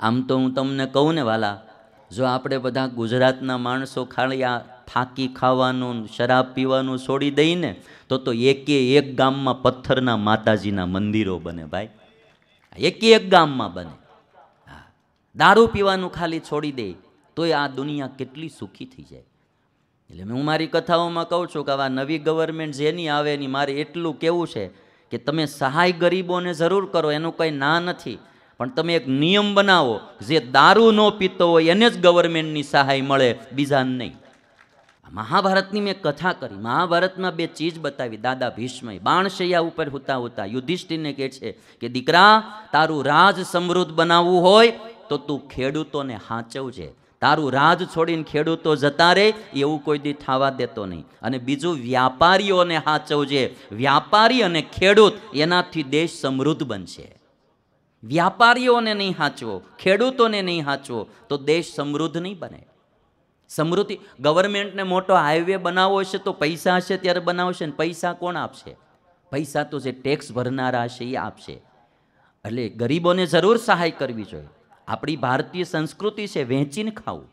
આમ તો હું તમને કહું ને વાલા જો આપણે બધા ગુજરાતના માણસો ખાલી આ થાકી ખાવાનું શરાબ પીવાનું છોડી દઈને તો તો એકે એક ગામમાં પથ્થરના માતાજીના મંદિરો બને ભાઈ એકે એક ગામમાં બને દારૂ પીવાનું ખાલી છોડી દે તો આ દુનિયા કેટલી સુખી થઈ જાય એટલે હું મારી કથાઓમાં કહું છું કે આ નવી ગવર્મેન્ટ જેની આવે એની મારે એટલું કેવું છે કે તમે સહાય ગરીબોને જરૂર કરો એનું કંઈ ના નથી પણ તમે એક નિયમ બનાવો જે દારૂ ન પીતો હોય એને જ ગવર્મેન્ટની સહાય મળે બીજાને નહીં મહાભારતની મેં કથા કરી મહાભારતમાં બે ચીજ બતાવી દાદા ભીષ્મય બાણશૈયા ઉપર હોતા હોતા યુધિષ્ઠિરને કહે છે કે દીકરા તારું રાજ સમૃદ્ધ બનાવવું હોય તો તું ખેડૂતોને હાચવજે તારું રાજ છોડીને ખેડૂતો જતા રહે એવું કોઈ દી થવા દેતો નહીં અને બીજું વ્યાપારીઓને હાચવજે વ્યાપારી અને ખેડૂત એનાથી દેશ સમૃદ્ધ બનશે વ્યાપારીઓને નહીં સાચવો ખેડૂતોને નહીં સાચવો તો દેશ સમૃદ્ધ નહીં બને સમૃદ્ધિ ગવર્મેન્ટને મોટો હાઈવે બનાવવો હશે તો પૈસા હશે ત્યારે બનાવશે ને પૈસા કોણ આપશે પૈસા તો જે ટેક્સ ભરનારા હશે એ આપશે એટલે ગરીબોને જરૂર સહાય કરવી જોઈએ આપણી ભારતીય સંસ્કૃતિ છે વહેંચીને ખાવું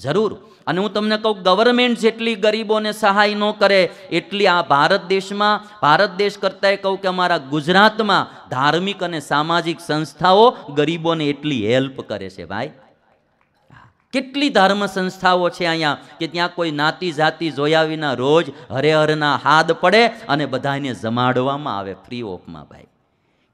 જરૂર અને હું તમને કહું ગવર્મેન્ટ જેટલી ગરીબોને સહાય ન કરે એટલી આ ભારત દેશમાં ભારત દેશ કરતાં કહું કે અમારા ગુજરાતમાં ધાર્મિક અને સામાજિક સંસ્થાઓ ગરીબોને એટલી હેલ્પ કરે છે ભાઈ કેટલી ધર્મ સંસ્થાઓ છે અહીંયા કે ત્યાં કોઈ નાતી જાતિ જોયા વિના રોજ હરેહરના હાદ પડે અને બધાને જમાડવામાં આવે ફ્રી ઓફમાં ભાઈ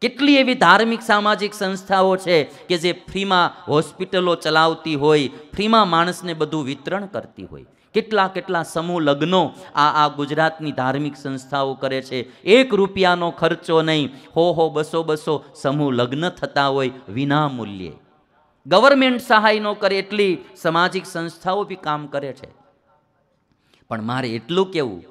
કેટલી એવી ધાર્મિક સામાજિક સંસ્થાઓ છે કે જે ફ્રીમાં હોસ્પિટલો ચલાવતી હોય ફ્રીમાં માણસને બધું વિતરણ કરતી હોય કેટલા કેટલા સમૂહ લગ્નો આ આ ગુજરાતની ધાર્મિક સંસ્થાઓ કરે છે એક રૂપિયાનો ખર્ચો નહીં હો હો બસો બસો સમૂહ લગ્ન થતા હોય વિના મૂલ્યે ગવર્મેન્ટ સહાય ન કરે એટલી સામાજિક સંસ્થાઓ બી કામ કરે છે પણ મારે એટલું કહેવું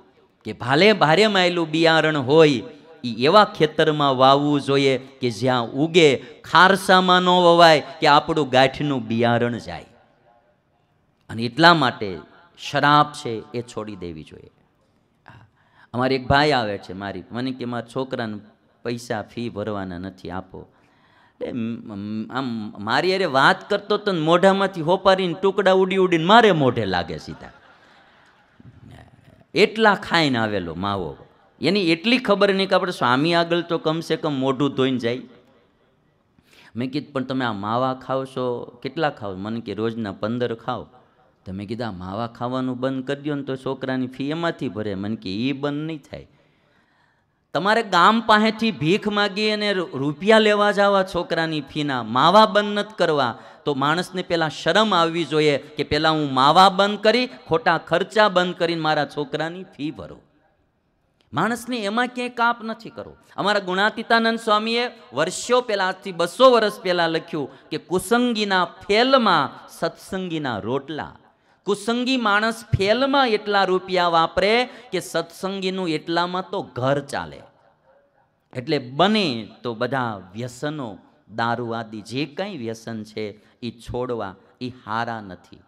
કે ભાલે ભારે માયેલું બિયારણ હોય એ એવા ખેતરમાં વાવવું જોઈએ કે જ્યાં ઉગે ખારસામાં ન વવાય કે આપણું ગાંઠનું બિયારણ જાય અને એટલા માટે શરાબ છે એ છોડી દેવી જોઈએ અમારે એક ભાઈ આવે છે મારી મને કે મારા છોકરાને પૈસા ફી ભરવાના નથી આપો આમ મારી અરે વાત કરતો તો મોઢામાંથી હોપારીને ટુકડા ઉડી ઉડીને મારે મોઢે લાગે સીધા એટલા ખાઈને આવેલો માવો એની એટલી ખબર નહીં કે આપણે સ્વામી આગળ તો કમસે કમ મોઢું ધોઈને જાય મેં કીધું પણ તમે આ માવા ખાવ છો કેટલા ખાવ મને કે રોજના પંદર ખાઓ તમે કીધા માવા ખાવાનું બંધ કરી દો ને તો છોકરાની ફી એમાંથી ભરે મને કે એ બંધ નહીં થાય તમારે ગામ પાસેથી ભીખ માગી અને રૂપિયા લેવા જવા છોકરાની ફીના માવા બંધ નથી કરવા તો માણસને પહેલાં શરમ આવવી જોઈએ કે પહેલાં હું માવા બંધ કરી ખોટા ખર્ચા બંધ કરીને મારા છોકરાની ફી ભરું માણસને એમાં ક્યાંય કાપ નથી કરવો અમારા ગુણાતીતાનંદ સ્વામીએ વર્ષો પહેલાંથી બસો વર્ષ પહેલાં લખ્યું કે કુસંગીના ફેલમાં સત્સંગીના રોટલા કુસંગી માણસ ફેલમાં એટલા રૂપિયા વાપરે કે સત્સંગીનું એટલામાં તો ઘર ચાલે એટલે બને તો બધા વ્યસનો દારૂ જે કંઈ વ્યસન છે એ છોડવા એ હારા નથી